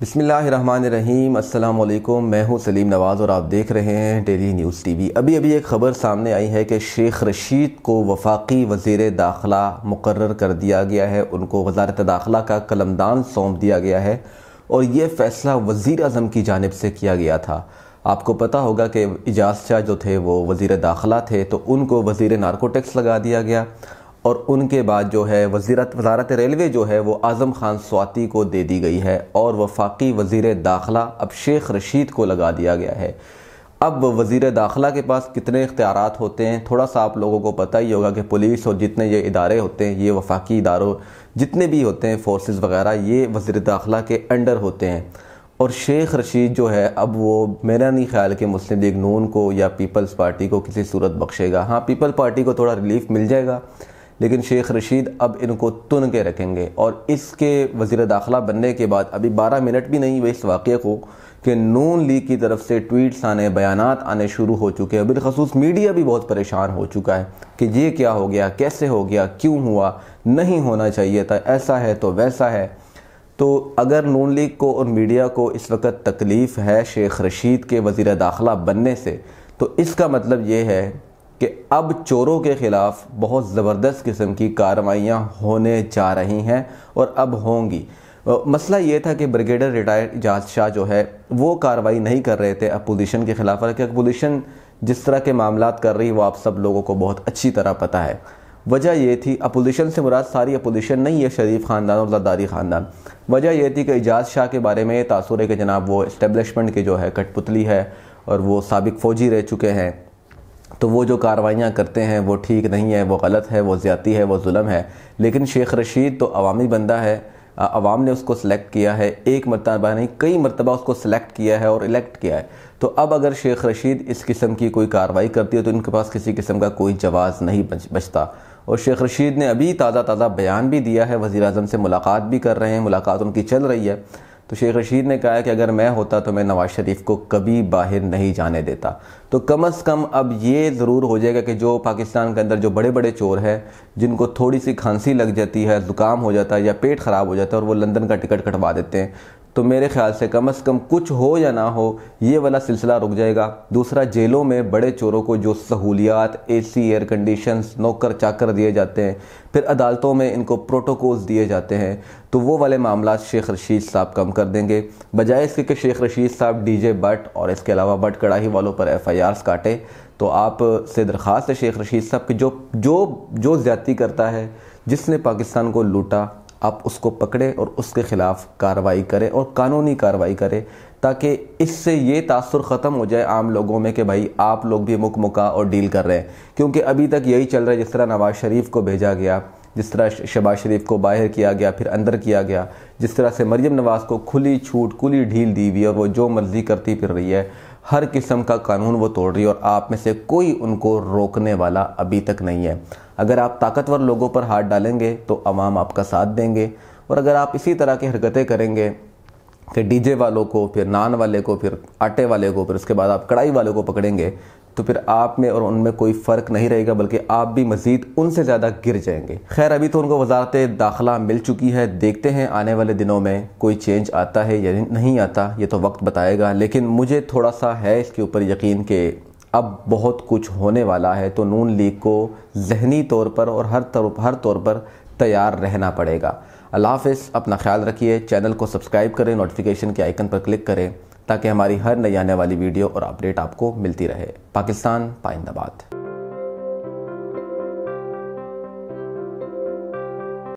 बिसमीम अल्लाम मैं हूँ सलीम नवाज़ और आप देख रहे हैं डेली न्यूज़ टीवी अभी अभी एक ख़बर सामने आई है कि शेख रशीद को वफाकी वजीर दाखला मुकर कर दिया गया है उनको वजारत दाखला का कलमदान सौंप दिया गया है और ये फ़ैसला वज़ी अजम की जानब से किया गया था आपको पता होगा कि एजाज शाह जो थे वो वज़ी दाखिला थे तो उनको वज़ी नारकोटिक्स लगा दिया गया और उनके बाद जो है वजीरत वजारत रेलवे जो है वो आज़म खान स्वाति को दे दी गई है और वफाकी वजीर दाखला अब शेख रशीद को लगा दिया गया है अब वजीर दाखला के पास कितने इख्तियार होते हैं थोड़ा सा आप लोगों को पता ही होगा कि पुलिस और जितने ये इदारे होते हैं ये वफाकी इदारों जितने भी होते हैं फोर्सेस वगैरह ये वजीर दाखला के अंडर होते हैं और शेख रशीद जो है अब वो मेरा नहीं ख्याल कि मुस्लिम लीग नून को या पीपल्स पार्टी को किसी सूरत बख्शेगा हाँ पीपल पार्टी को थोड़ा रिलीफ मिल जाएगा लेकिन शेख रशीद अब इनको तुन के रखेंगे और इसके वज़ी दाखिला बनने के बाद अभी बारह मिनट भी नहीं हुए इस वाक़े को कि नून लीग की तरफ से ट्वीट्स आने बयान आने शुरू हो चुके हैं बिलखसूस मीडिया भी बहुत परेशान हो चुका है कि ये क्या हो गया कैसे हो गया क्यों हुआ नहीं होना चाहिए था ऐसा है तो वैसा है तो अगर नून लीग को और मीडिया को इस वक्त तकलीफ़ है शेख रशीद के वज़ी दाखिला बनने से तो इसका मतलब ये है कि अब चोरों के ख़िलाफ़ बहुत ज़बरदस्त किस्म की कार्रवाइयाँ होने जा रही हैं और अब होंगी मसला ये था कि ब्रिगेडर रिटायर्ड इजाज शाह जो है वो कार्रवाई नहीं कर रहे थे अपोजिशन के ख़िलाफ़ और अपोजिशन जिस तरह के मामला कर रही वो आप सब लोगों को बहुत अच्छी तरह पता है वजह यह थी अपोजिशन से मुराद सारी अपोजिशन नहीं है शरीफ ख़ानदान और जरदारी ख़ानदान वजह यह थी कि एजाज शाह के बारे में तासुर है कि जनाब वो इस्टेबलिशमेंट के जो है कठपुतली है और वो सबक फ़ौजी रह चुके हैं तो वो जो कार्रवाइयाँ करते हैं वो ठीक नहीं है वो गलत है वो ज़्यादी है वो म है लेकिन शेख रशीद तो अवामी बंदा है अवाम ने उसको सेलेक्ट किया है एक मरतबा नहीं कई मरतबा उसको सेलेक्ट किया है और इलेक्ट किया है तो अब अगर शेख रशीद इस किस्म की कोई कार्रवाई करती है तो इनके पास किसी किस्म का कोई जवाज़ नहीं बचता और शेख रशीद ने अभी ताज़ा ताज़ा बयान भी दिया है वज़ी अजम से मुलाकात भी कर रहे हैं मुलाकात उनकी चल रही है तो शेख रशीद ने कहा कि अगर मैं होता तो मैं नवाज़ शरीफ को कभी बाहर नहीं जाने देता तो कम अज़ कम अब ये ज़रूर हो जाएगा कि जो पाकिस्तान के अंदर जो बड़े बड़े चोर हैं जिनको थोड़ी सी खांसी लग जाती है ज़ुकाम हो जाता है या पेट ख़राब हो जाता है और वो लंदन का टिकट कटवा देते हैं तो मेरे ख्याल से कम अज़ कम कुछ हो या ना हो ये वाला सिलसिला रुक जाएगा दूसरा जेलों में बड़े चोरों को जो सहूलियात एसी एयर कंडीशन नौकर चाकर दिए जाते हैं फिर अदालतों में इनको प्रोटोकॉल्स दिए जाते हैं तो वो वाले मामला शेख रशीद साहब कम कर देंगे बजाय इसके कि शेख रशीद साहब डीजे बट और इसके अलावा बट कड़ाही वालों पर एफ़ आई आर्स काटे तो आप से दरख्वास्त है शेख रशीद साहब की जो जो जो ज़्यादती करता है जिसने पाकिस्तान को लूटा आप उसको पकड़ें और उसके ख़िलाफ़ कार्रवाई करें और कानूनी कार्रवाई करें ताकि इससे ये तासर ख़त्म हो जाए आम लोगों में कि भाई आप लोग भी मुक मुका और डील कर रहे हैं क्योंकि अभी तक यही चल रहा है जिस तरह नवाज़ शरीफ को भेजा गया जिस तरह शबाज शरीफ को बाहर किया गया फिर अंदर किया गया जिस तरह से मरियम नवाज़ को खुली छूट खुली ढील दी हुई और वो जो मर्ज़ी करती फिर रही है हर किस्म का कानून वो तोड़ रही है और आप में से कोई उनको रोकने वाला अभी तक नहीं है अगर आप ताकतवर लोगों पर हाथ डालेंगे तो आवाम आपका साथ देंगे और अगर आप इसी तरह की हरकतें करेंगे कि डीजे वालों को फिर नान वाले को फिर आटे वाले को फिर उसके बाद आप कढ़ाई वाले को पकड़ेंगे तो फिर आप में और उनमें कोई फ़र्क नहीं रहेगा बल्कि आप भी मज़ीद उनसे ज़्यादा गिर जाएंगे खैर अभी तो उनको वजारत दाखिला मिल चुकी है देखते हैं आने वाले दिनों में कोई चेंज आता है या नहीं आता ये तो वक्त बताएगा लेकिन मुझे थोड़ा सा है इसके ऊपर यकीन के अब बहुत कुछ होने वाला है तो नून लीग को जहनी तौर पर और हर तौर हर तौर पर तैयार रहना पड़ेगा अल्लाह हाफ़ अपना ख्याल रखिए चैनल को सब्सक्राइब करें नोटिफिकेशन के आइकन पर क्लिक करें ताकि हमारी हर नई आने वाली वीडियो और अपडेट आपको मिलती रहे पाकिस्तान पाइंदाबाद